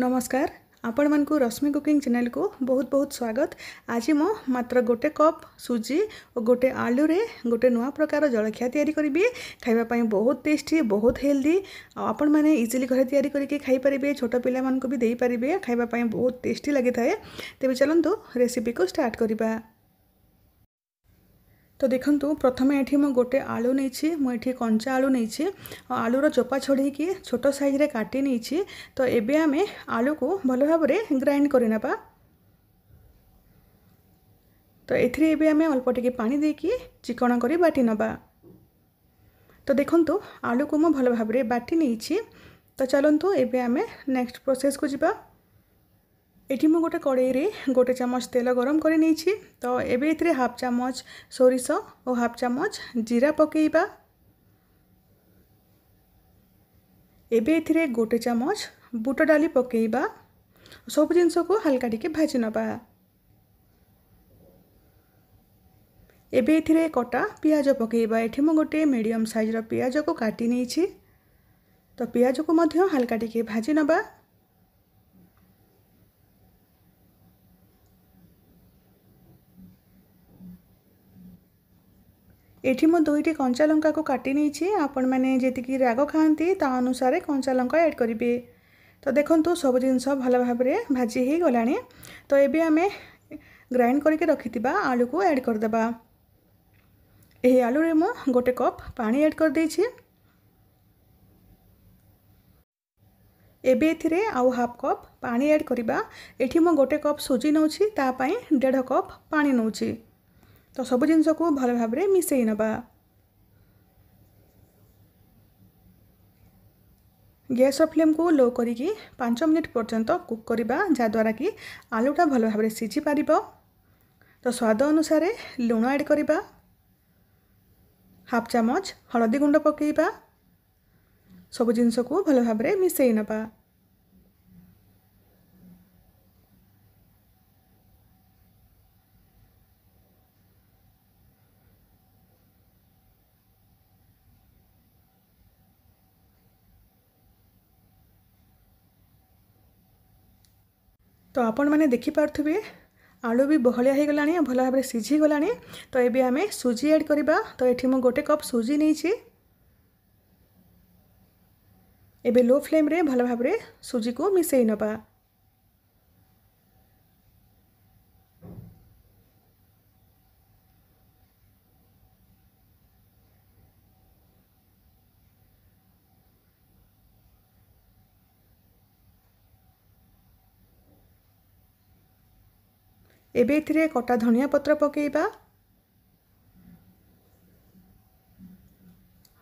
ନମସ୍କାର ଆପଣମାନଙ୍କୁ ରଶ୍ମି କୁକିଂ ଚ୍ୟାନେଲକୁ ବହୁତ ବହୁତ ସ୍ୱାଗତ ଆଜି ମୁଁ ମାତ୍ର ଗୋଟେ କପ୍ ସୁଜି ଓ ଗୋଟେ ଆଳୁରେ ଗୋଟେ ନୂଆ ପ୍ରକାର ଜଳଖିଆ ତିଆରି କରିବି ଖାଇବା ପାଇଁ ବହୁତ ଟେଷ୍ଟି ବହୁତ ହେଲ୍ଦି ଆଉ ଆପଣମାନେ ଇଜିଲି ଘରେ ତିଆରି କରିକି ଖାଇପାରିବେ ଛୋଟ ପିଲାମାନଙ୍କୁ ବି ଦେଇପାରିବେ ଖାଇବା ପାଇଁ ବହୁତ ଟେଷ୍ଟି ଲାଗିଥାଏ ତେବେ ଚାଲନ୍ତୁ ରେସିପିକୁ ଷ୍ଟାର୍ଟ କରିବା তো ଦେଖନ୍ତୁ ପ୍ରଥମେ ଏଠି ମୁଁ ଗୋଟେ ଆଳୁ ନେଇଛି ମୁଁ ଏଠି କଞ୍ଚା ଆଳୁ ନେଇଛି ଆଳୁର ଚୋପା ଛଡ଼େଇକି ଛୋଟ ସାଇଜ୍ରେ କାଟି ନେଇଛି ତ ଏବେ ଆମେ ଆଳୁକୁ ଭଲ ଭାବରେ ଗ୍ରାଇଣ୍ଡ କରିନେବା ତ ଏଥିରେ ଏବେ ଆମେ ଅଳ୍ପ ଟିକେ ପାଣି ଦେଇକି ଚିକଣ କରି ବାଟି ନେବା ତ ଦେଖନ୍ତୁ ଆଳୁକୁ ମୁଁ ଭଲ ଭାବରେ ବାଟି ନେଇଛି ତ ଚାଲନ୍ତୁ ଏବେ ଆମେ ନେକ୍ସଟ ପ୍ରୋସେସ୍କୁ ଯିବା ଏଠି ମୁଁ ଗୋଟେ କଡ଼େଇରେ ଗୋଟେ ଚାମଚ ତେଲ ଗରମ କରି ନେଇଛି ତ ଏବେ ଏଥିରେ ହାଫ୍ ଚାମଚ ସୋରିଷ ଓ ହାଫ୍ ଚାମଚ ଜିରା ପକାଇବା ଏବେ ଏଥିରେ ଗୋଟେ ଚାମଚ ବୁଟ ଡାଲି ପକାଇବା ସବୁ ଜିନିଷକୁ ହାଲକା ଟିକେ ଭାଜି ନେବା ଏବେ ଏଥିରେ କଟା ପିଆଜ ପକାଇବା ଏଠି ମୁଁ ଗୋଟେ ମିଡ଼ିୟମ୍ ସାଇଜ୍ର ପିଆଜକୁ କାଟି ନେଇଛି ତ ପିଆଜକୁ ମଧ୍ୟ ହାଲକା ଟିକେ ଭାଜି ନେବା ଏଠି ମୁଁ ଦୁଇଟି କଞ୍ଚା ଲଙ୍କାକୁ କାଟି ନେଇଛି ଆପଣମାନେ ଯେତିକି ରାଗ ଖାଆନ୍ତି ତା ଅନୁସାରେ କଞ୍ଚା ଲଙ୍କା ଆଡ଼୍ କରିବେ ତ ଦେଖନ୍ତୁ ସବୁ ଜିନିଷ ଭଲ ଭାବରେ ଭାଜି ହୋଇଗଲାଣି ତ ଏବେ ଆମେ ଗ୍ରାଇଣ୍ଡ କରିକି ରଖିଥିବା ଆଳୁକୁ ଆଡ଼୍ କରିଦେବା ଏହି ଆଳୁରେ ମୁଁ ଗୋଟେ କପ୍ ପାଣି ଆଡ଼୍ କରିଦେଇଛି ଏବେ ଏଥିରେ ଆଉ ହାଫ୍ କପ୍ ପାଣି ଆଡ଼୍ କରିବା ଏଠି ମୁଁ ଗୋଟେ କପ୍ ସୁଜି ନେଉଛି ତା ପାଇଁ ଦେଢ଼ କପ୍ ପାଣି ନେଉଛି ତ ସବୁ ଜିନିଷକୁ ଭଲ ଭାବରେ ମିଶାଇ ନେବା ଗ୍ୟାସ୍ର ଫ୍ଲେମ୍କୁ ଲୋ କରିକି ପାଞ୍ଚ ମିନିଟ୍ ପର୍ଯ୍ୟନ୍ତ କୁକ୍ କରିବା ଯାହାଦ୍ୱାରା କି ଆଳୁଟା ଭଲ ଭାବରେ ସିଝିପାରିବ ତ ସ୍ୱାଦ ଅନୁସାରେ ଲୁଣ ଆଡ଼୍ କରିବା ହାଫ୍ ଚାମଚ ହଳଦୀ ଗୁଣ୍ଡ ପକାଇବା ସବୁ ଜିନିଷକୁ ଭଲ ଭାବରେ ମିଶାଇ ନେବା ତ ଆପଣମାନେ ଦେଖିପାରୁଥିବେ ଆଳୁ ବି ବହଳିଆ ହୋଇଗଲାଣି ଆଉ ଭଲ ଭାବରେ ସିଝିଗଲାଣି ତ ଏବେ ଆମେ ସୁଜି ଆଡ଼୍ କରିବା ତ ଏଠି ମୁଁ ଗୋଟେ କପ୍ ସୁଜି ନେଇଛି ଏବେ ଲୋ ଫ୍ଲେମ୍ରେ ଭଲ ଭାବରେ ସୁଜିକୁ ମିଶାଇ ନେବା ଏବେ ଏଥିରେ କଟା ଧନିଆ ପତ୍ର ପକାଇବା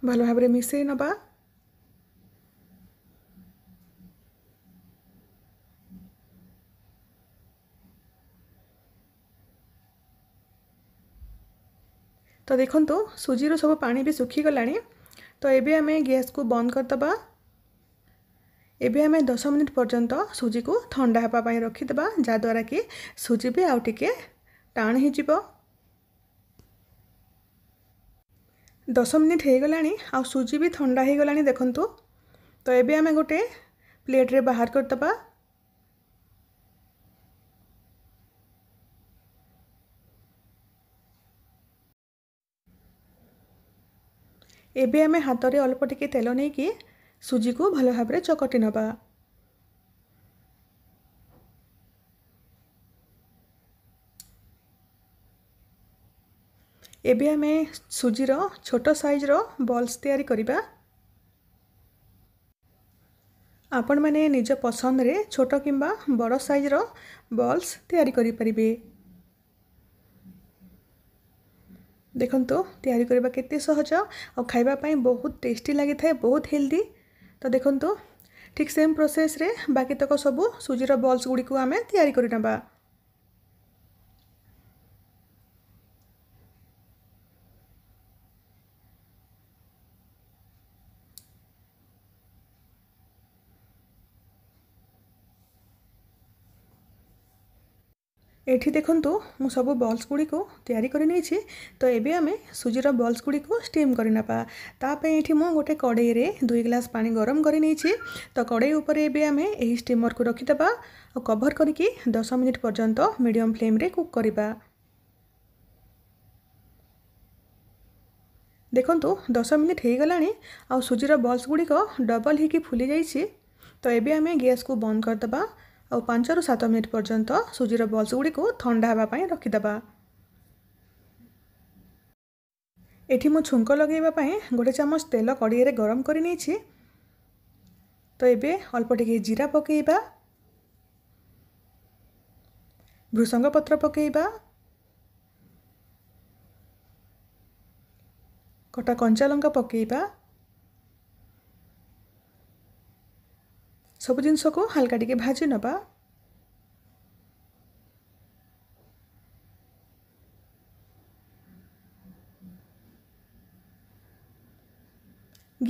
ଭଲ ଭାବରେ ମିଶାଇ ନେବା ତ ଦେଖନ୍ତୁ ସୁଜିରୁ ସବୁ ପାଣି ବି ଶୁଖିଗଲାଣି ତ ଏବେ ଆମେ ଗ୍ୟାସ୍କୁ ବନ୍ଦ କରିଦେବା ଏବେ ଆମେ ଦଶ ମିନିଟ୍ ପର୍ଯ୍ୟନ୍ତ ସୁଜିକୁ ଥଣ୍ଡା ହେବା ପାଇଁ ରଖିଦେବା ଯାହାଦ୍ୱାରା କି ସୁଜି ବି ଆଉ ଟିକିଏ ଟାଣ ହେଇଯିବ ଦଶ ମିନିଟ୍ ହେଇଗଲାଣି ଆଉ ସୁଜି ବି ଥଣ୍ଡା ହେଇଗଲାଣି ଦେଖନ୍ତୁ ତ ଏବେ ଆମେ ଗୋଟେ ପ୍ଲେଟ୍ରେ ବାହାର କରିଦେବା ଏବେ ଆମେ ହାତରେ ଅଳ୍ପ ଟିକେ ତେଲ ନେଇକି ସୁଜିକୁ ଭଲ ଭାବରେ ଚକଟି ନେବା ଏବେ ଆମେ ସୁଜିର ଛୋଟ ସାଇଜ୍ର ବଲ୍ସ ତିଆରି କରିବା ଆପଣମାନେ ନିଜ ପସନ୍ଦରେ ଛୋଟ କିମ୍ବା ବଡ଼ ସାଇଜ୍ର ବଲ୍ସ ତିଆରି କରିପାରିବେ ଦେଖନ୍ତୁ ତିଆରି କରିବା କେତେ ସହଜ ଆଉ ଖାଇବା ପାଇଁ ବହୁତ ଟେଷ୍ଟି ଲାଗିଥାଏ ବହୁତ ହେଲ୍ଦି ତ ଦେଖନ୍ତୁ ଠିକ୍ ସେମ୍ ପ୍ରୋସେସ୍ରେ ବାକି ତକ ସବୁ ସୁଜିର ବଲ୍ସ ଗୁଡ଼ିକୁ ଆମେ ତିଆରି କରିନେବା ଏଠି ଦେଖନ୍ତୁ ମୁଁ ସବୁ ବଲ୍ସ ଗୁଡ଼ିକୁ ତିଆରି କରି ନେଇଛି ତ ଏବେ ଆମେ ସୁଜିର ବଲ୍ସ ଗୁଡ଼ିକୁ ଷ୍ଟିମ୍ କରିନେବା ତା ପାଇଁ ଏଠି ମୁଁ ଗୋଟେ କଡ଼େଇରେ ଦୁଇ ଗ୍ଲାସ୍ ପାଣି ଗରମ କରି ନେଇଛି ତ କଡ଼େଇ ଉପରେ ଏବେ ଆମେ ଏହି ଷ୍ଟିମରକୁ ରଖିଦେବା ଆଉ କଭର୍ କରିକି ଦଶ ମିନିଟ୍ ପର୍ଯ୍ୟନ୍ତ ମିଡ଼ିୟମ୍ ଫ୍ଲେମ୍ରେ କୁକ୍ କରିବା ଦେଖନ୍ତୁ ଦଶ ମିନିଟ୍ ହୋଇଗଲାଣି ଆଉ ସୁଜିର ବଲ୍ସ ଗୁଡ଼ିକ ଡବଲ୍ ହେଇକି ଫୁଲି ଯାଇଛି ତ ଏବେ ଆମେ ଗ୍ୟାସ୍କୁ ବନ୍ଦ କରିଦେବା ଆଉ ପାଞ୍ଚରୁ ସାତ ମିନିଟ୍ ପର୍ଯ୍ୟନ୍ତ ସୁଜିର ବଲ୍ସ ଗୁଡ଼ିକୁ ଥଣ୍ଡା ହେବା ପାଇଁ ରଖିଦେବା ଏଠି ମୁଁ ଛୁଙ୍କ ଲଗାଇବା ପାଇଁ ଗୋଟେ ଚାମଚ ତେଲ କଡ଼ିଆରେ ଗରମ କରି ନେଇଛି ତ ଏବେ ଅଳ୍ପ ଟିକେ ଜିରା ପକାଇବା ଭୃଷଙ୍ଗ ପତ୍ର ପକାଇବା କଟା କଞ୍ଚା ଲଙ୍କା ପକାଇବା सब जिनस को हालाका टे भाज नवा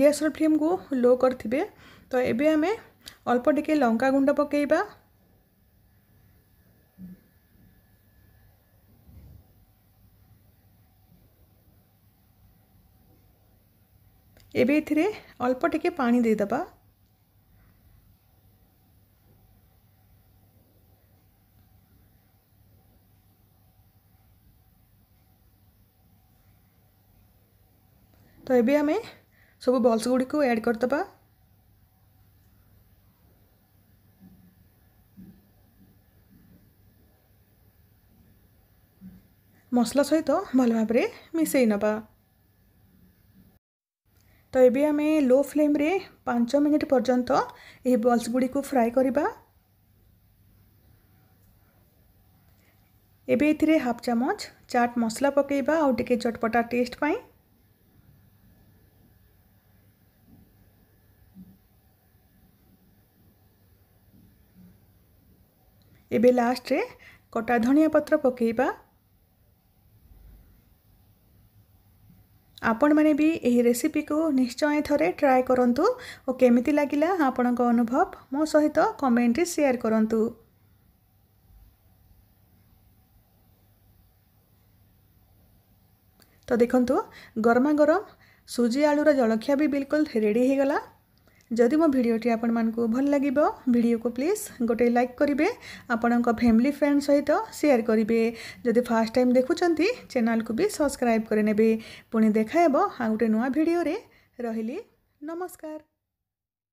गैस फ्लेम को लो करेंगे तो ये आम अल्प टिके लंका गुंड पकईवा एवं अल्प टिके पा दे ତ ଏବେ ଆମେ ସବୁ ବଲ୍ସ ଗୁଡ଼ିକୁ ଆଡ଼୍ କରିଦେବା ମସଲା ସହିତ ଭଲ ଭାବରେ ମିଶାଇ ନେବା ତ ଏବେ ଆମେ ଲୋ ଫ୍ଲେମ୍ରେ ପାଞ୍ଚ ମିନିଟ୍ ପର୍ଯ୍ୟନ୍ତ ଏହି ବଲ୍ସ ଗୁଡ଼ିକୁ ଫ୍ରାଏ କରିବା ଏବେ ଏଥିରେ ହାଫ୍ ଚାମଚ ଚାଟ୍ ମସଲା ପକାଇବା ଆଉ ଟିକେ ଚଟପଟା ଟେଷ୍ଟ ପାଇଁ ଏବେ ଲାଷ୍ଟରେ କଟା ଧନିଆ ପତ୍ର ପକାଇବା ଆପଣମାନେ ବି ଏହି ରେସିପିକୁ ନିଶ୍ଚୟ ଥରେ ଟ୍ରାଏ କରନ୍ତୁ ଓ କେମିତି ଲାଗିଲା ଆପଣଙ୍କ ଅନୁଭବ ମୋ ସହିତ କମେଣ୍ଟରେ ସେୟାର କରନ୍ତୁ ତ ଦେଖନ୍ତୁ ଗରମା ଗରମ ସୁଜି ଆଳୁର ଜଳଖିଆ ବି ବିଲକୁଲ ରେଡ଼ି ହୋଇଗଲା ଯଦି ମୋ ଭିଡ଼ିଓଟି ଆପଣମାନଙ୍କୁ ଭଲ ଲାଗିବ ଭିଡ଼ିଓକୁ ପ୍ଲିଜ୍ ଗୋଟେ ଲାଇକ୍ କରିବେ ଆପଣଙ୍କ ଫ୍ୟାମିଲି ଫ୍ରେଣ୍ଡ ସହିତ ସେୟାର କରିବେ ଯଦି ଫାର୍ଷ୍ଟ ଟାଇମ୍ ଦେଖୁଛନ୍ତି ଚ୍ୟାନେଲକୁ ବି ସବସ୍କ୍ରାଇବ୍ କରିନେବେ ପୁଣି ଦେଖାହେବ ଆଉ ଗୋଟେ ନୂଆ ଭିଡ଼ିଓରେ ରହିଲି ନମସ୍କାର